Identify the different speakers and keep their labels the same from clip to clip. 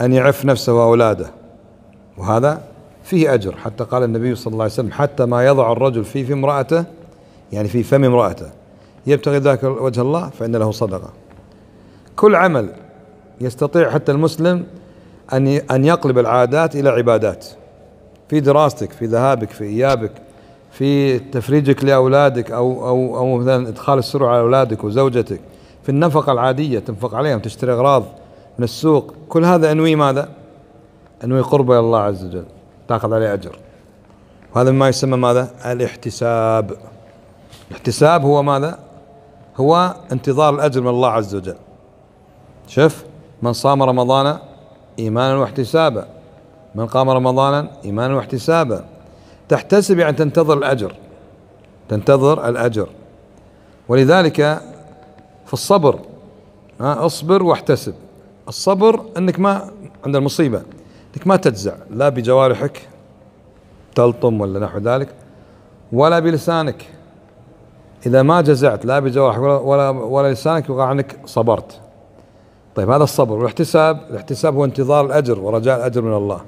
Speaker 1: أن يعف نفسه وأولاده وهذا فيه أجر حتى قال النبي صلى الله عليه وسلم حتى ما يضع الرجل في في امرأته يعني في فم امرأته يبتغي ذاك وجه الله فإن له صدقة كل عمل يستطيع حتى المسلم أن أن يقلب العادات إلى عبادات في دراستك في ذهابك في إيابك في تفريجك لأولادك أو أو أو مثلا إدخال السرعة على أولادك وزوجتك في النفقة العادية تنفق عليهم تشتري أغراض من السوق كل هذا أنوي ماذا أنوي قربة إلى الله عز وجل تأخذ عليه أجر وهذا ما يسمى ماذا الاحتساب الاحتساب هو ماذا هو انتظار الأجر من الله عز وجل شف من صام رمضان إيمانا واحتسابا من قام رمضانا إيمانا واحتسابا تحتسب يعني تنتظر الأجر تنتظر الأجر ولذلك في الصبر اصبر واحتسب الصبر انك ما عند المصيبه انك ما تجزع لا بجوارحك تلطم ولا نحو ذلك ولا بلسانك اذا ما جزعت لا بجوارحك ولا ولا, ولا لسانك يقع عنك صبرت طيب هذا الصبر والاحتساب الاحتساب هو انتظار الاجر ورجاء الاجر من الله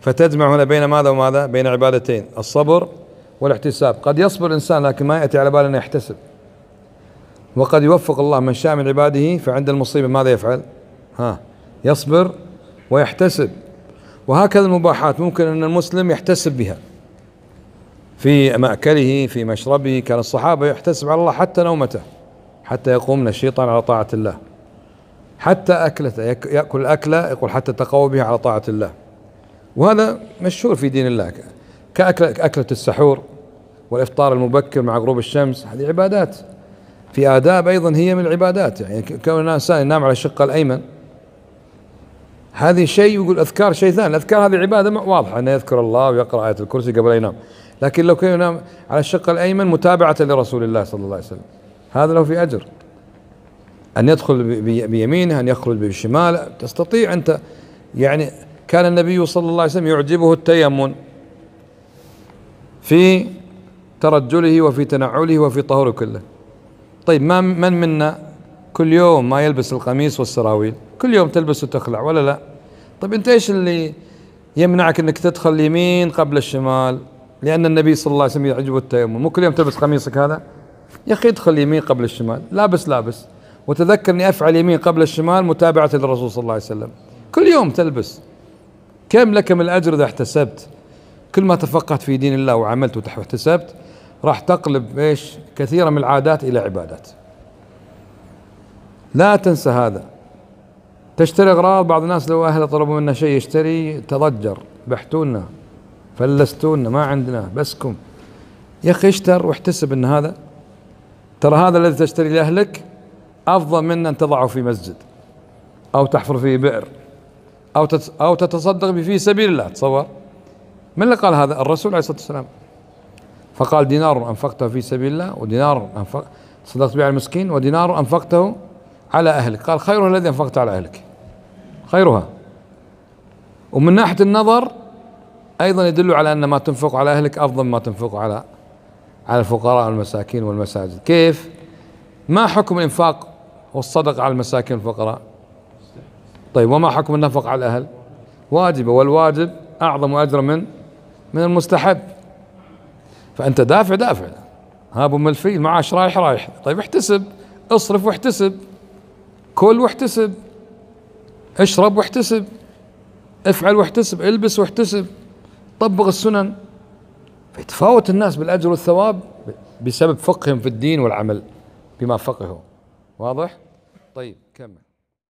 Speaker 1: فتجمع هنا بين ماذا وماذا بين عبادتين الصبر والاحتساب قد يصبر الانسان لكن ما ياتي على باله انه يحتسب وقد يوفق الله من شاء من عباده فعند المصيبه ماذا يفعل؟ ها يصبر ويحتسب وهكذا المباحات ممكن أن المسلم يحتسب بها في مأكله في مشربه كان الصحابة يحتسب على الله حتى نومته حتى يقوم نشيطا على طاعة الله حتى أكلته يأكل أكلة يقول حتى تقوى بها على طاعة الله وهذا مشهور في دين الله كأكلة أكلة السحور والإفطار المبكر مع غروب الشمس هذه عبادات في آداب أيضا هي من العبادات يعني كون الإنسان ينام على الشق الأيمن هذه شيء يقول اذكار شيء ثاني الاذكار هذه عباده واضحه انه يذكر الله ويقرا ايه الكرسي قبل ان ينام لكن لو كان ينام على الشق الايمن متابعه لرسول الله صلى الله عليه وسلم هذا له في اجر ان يدخل بيمينه ان يخرج بشماله تستطيع انت يعني كان النبي صلى الله عليه وسلم يعجبه التيمم في ترجله وفي تنعله وفي طهوره كله طيب ما من منا كل يوم ما يلبس القميص والسراويل كل يوم تلبس وتخلع ولا لا طيب انت ايش اللي يمنعك انك تدخل اليمين قبل الشمال لان النبي صلى الله عليه وسلم يعجبه التيمم مو كل يوم تلبس قميصك هذا يا اخي ادخل اليمين قبل الشمال لابس لابس وتذكر اني افعل يمين قبل الشمال متابعه للرسول صلى الله عليه وسلم كل يوم تلبس كم لك من الاجر اذا احتسبت كل ما تفقهت في دين الله وعملت واحتسبت راح تقلب ايش كثيرا من العادات الى عبادات لا تنسى هذا تشتري اغراض بعض الناس لو اهله طلبوا منا شيء يشتري تضجر بحتونا فلستونا ما عندنا بسكم يا اخي اشتر واحتسب ان هذا ترى هذا الذي تشتري لاهلك افضل من ان تضعه في مسجد او تحفر فيه بئر او او تتصدق به في سبيل الله تصور من اللي قال هذا الرسول عليه الصلاه والسلام فقال دينار انفقته في سبيل الله ودينار انفق صدقت به على المسكين ودينار انفقته على اهلك قال خير الذي انفقته على اهلك خيرها ومن ناحية النظر أيضا يدل على أن ما تنفق على أهلك أفضل ما تنفق على على الفقراء والمساكين والمساجد كيف ما حكم الإنفاق والصدق على المساكين والفقراء طيب وما حكم النفقة على الأهل واجبة والواجب أعظم اجرا من من المستحب فأنت دافع دافع ها ابو ملفي معاش رايح رايح طيب احتسب اصرف واحتسب كل واحتسب اشرب واحتسب افعل واحتسب البس واحتسب طبق السنن فيتفاوت الناس بالأجر والثواب بسبب فقههم في الدين والعمل بما فقهوا واضح؟ طيب كمل